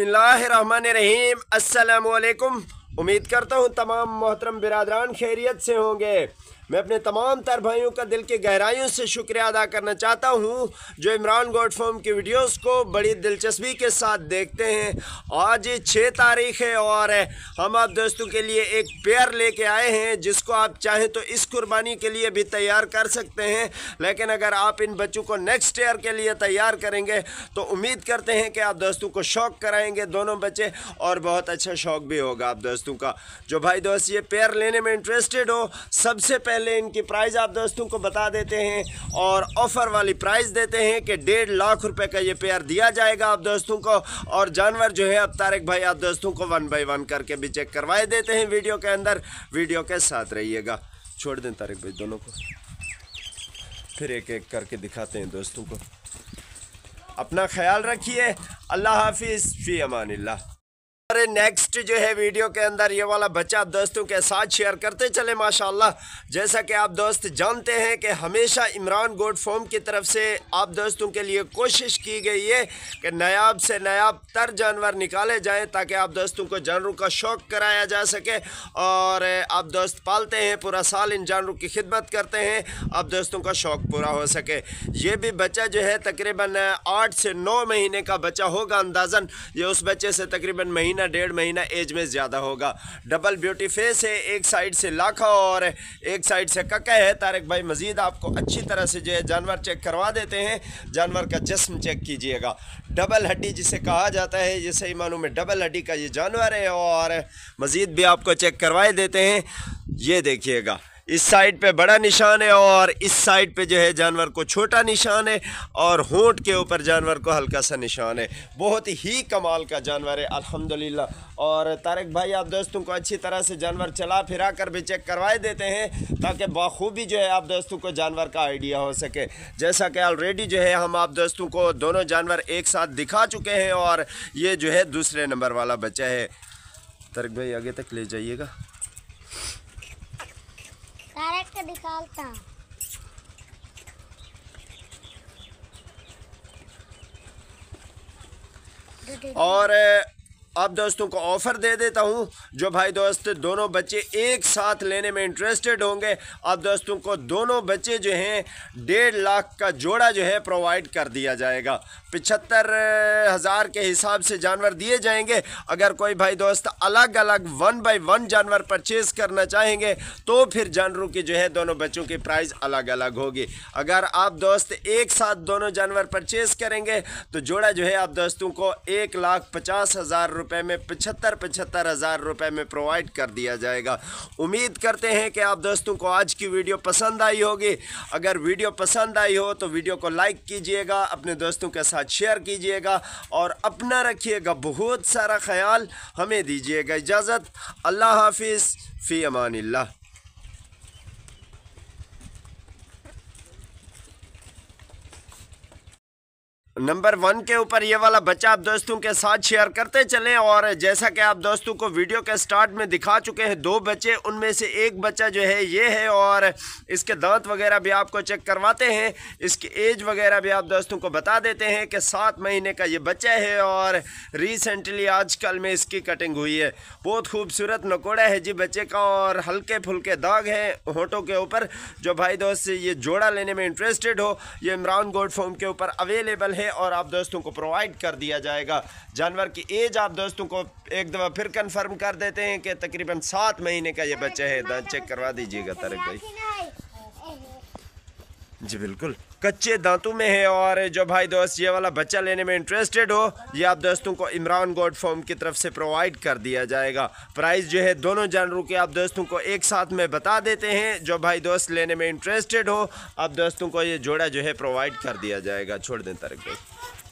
रहीम अस्सलाम वालेकुम उम्मीद करता हूँ तमाम मोहतरम बिरादरान खैरियत से होंगे मैं अपने तमाम तर भाइयों का दिल के गहराइयों से शुक्रिया अदा करना चाहता हूँ जो इमरान गोड फॉर्म की वीडियोस को बड़ी दिलचस्पी के साथ देखते हैं आज छः तारीख है और हम आप दोस्तों के लिए एक पेयर लेके आए हैं जिसको आप चाहें तो इस कुर्बानी के लिए भी तैयार कर सकते हैं लेकिन अगर आप इन बच्चों को नेक्स्ट ईयर के लिए तैयार करेंगे तो उम्मीद करते हैं कि आप दोस्तों को शौक कराएँगे दोनों बच्चे और बहुत अच्छा शौक भी होगा आप दोस्तों का जो भाई दोस्त ये पेयर लेने में इंटरेस्टेड हो सबसे पहले पहले इनकी प्राइस आप दोस्तों को बता देते हैं और ऑफ़र वाली प्राइस देते हैं कि डेढ़ लाख रुपए का ये पेयर दिया जाएगा आप दोस्तों को और जानवर जो है अब तारिक भाई आप दोस्तों को वन बाई वन करके भी चेक करवाए देते हैं वीडियो के अंदर वीडियो के साथ रहिएगा छोड़ दें तारिक भाई दोनों को फिर एक एक करके दिखाते हैं दोस्तों को अपना ख्याल रखिए अल्लाह हाफिज़ फ़ी अमान हमारे नेक्स्ट जो है वीडियो के अंदर ये वाला बच्चा दोस्तों के साथ शेयर करते चले माशाल्लाह जैसा कि आप दोस्त जानते हैं कि हमेशा इमरान गोड फॉर्म की तरफ से आप दोस्तों के लिए कोशिश की गई है कि नायाब से नायाब तर जानवर निकाले जाएँ ताकि आप दोस्तों को जानवरों का शौक कराया जा सके और आप दोस्त पालते हैं पूरा साल इन जानवरों की खिदमत करते हैं आप दोस्तों का शौक पूरा हो सके ये भी बच्चा जो है तकरीबन आठ से नौ महीने का बच्चा होगा अंदाजन ये उस बच्चे से तकरीबन महीना महीना डेढ़ महीना एज में ज़्यादा होगा डबल ब्यूटी फेस है एक साइड से लाखा और एक साइड से कका है तारक भाई मज़ीद आपको अच्छी तरह से जो है जानवर चेक करवा देते हैं जानवर का जस्म चेक कीजिएगा डबल हड्डी जिसे कहा जाता है ये सही मालूम में डबल हड्डी का ये जानवर है और मज़ीद भी आपको चेक करवाए देते हैं ये देखिएगा इस साइड पे बड़ा निशान है और इस साइड पे जो है जानवर को छोटा निशान है और होंठ के ऊपर जानवर को हल्का सा निशान है बहुत ही कमाल का जानवर है अल्हम्दुलिल्लाह और तारक भाई आप दोस्तों को अच्छी तरह से जानवर चला फिरा कर भी चेक करवाए देते हैं ताकि बखूबी जो है आप दोस्तों को जानवर का आइडिया हो सके जैसा कि ऑलरेडी जो है हम आप दोस्तों को दोनों जानवर एक साथ दिखा चुके हैं और ये जो है दूसरे नंबर वाला बच्चा है तारक भाई आगे तक ले जाइएगा निकालता और अब दोस्तों को ऑफ़र दे देता हूँ जो भाई दोस्त दोनों बच्चे एक साथ लेने में इंटरेस्टेड होंगे अब दोस्तों को दोनों बच्चे जो हैं डेढ़ लाख का जोड़ा जो है प्रोवाइड कर दिया जाएगा पिछहत्तर हज़ार के हिसाब से जानवर दिए जाएंगे अगर कोई भाई दोस्त अलग अलग वन बाई वन जानवर परचेज करना चाहेंगे तो फिर जानवरों की जो है दोनों बच्चों की प्राइस अलग अलग होगी अगर आप दोस्त एक साथ दोनों जानवर परचेज करेंगे तो जोड़ा जो है आप दोस्तों को एक लाख पचास हज़ार रुपये में पचहत्तर पचहत्तर हज़ार रुपये रुपए में प्रोवाइड कर दिया जाएगा उम्मीद करते हैं कि आप दोस्तों को आज की वीडियो पसंद आई होगी अगर वीडियो पसंद आई हो तो वीडियो को लाइक कीजिएगा अपने दोस्तों के साथ शेयर कीजिएगा और अपना रखिएगा बहुत सारा ख्याल हमें दीजिएगा इजाज़त अल्लाह हाफिज़ फ़ी अमान नंबर वन के ऊपर ये वाला बच्चा आप दोस्तों के साथ शेयर करते चलें और जैसा कि आप दोस्तों को वीडियो के स्टार्ट में दिखा चुके हैं दो बच्चे उनमें से एक बच्चा जो है ये है और इसके दांत वगैरह भी आपको चेक करवाते हैं इसकी एज वगैरह भी आप दोस्तों को बता देते हैं कि सात महीने का ये बच्चा है और रिसेंटली आजकल में इसकी कटिंग हुई है बहुत खूबसूरत नकोड़ा है जी बच्चे का और हल्के फुलके दाग हैं होटों के ऊपर जो भाई दोस्त ये जोड़ा लेने में इंटरेस्टेड हो ये इमरान गोड फॉर्म के ऊपर अवेलेबल है है और आप दोस्तों को प्रोवाइड कर दिया जाएगा जानवर की एज आप दोस्तों को एक दफ़ा फिर कंफर्म कर देते हैं कि तकरीबन सात महीने का ये बच्चा है चेक करवा दीजिएगा तारिक भाई जी बिल्कुल कच्चे दांतों में है और जो भाई दोस्त ये वाला बच्चा लेने में इंटरेस्टेड हो ये आप दोस्तों को इमरान गोड फॉर्म की तरफ से प्रोवाइड कर दिया जाएगा प्राइस जो है दोनों जानवरों के आप दोस्तों को एक साथ में बता देते हैं जो भाई दोस्त लेने में इंटरेस्टेड हो आप दोस्तों को ये जोड़ा जो है प्रोवाइड कर दिया जाएगा छोड़ दें तारक दोस्त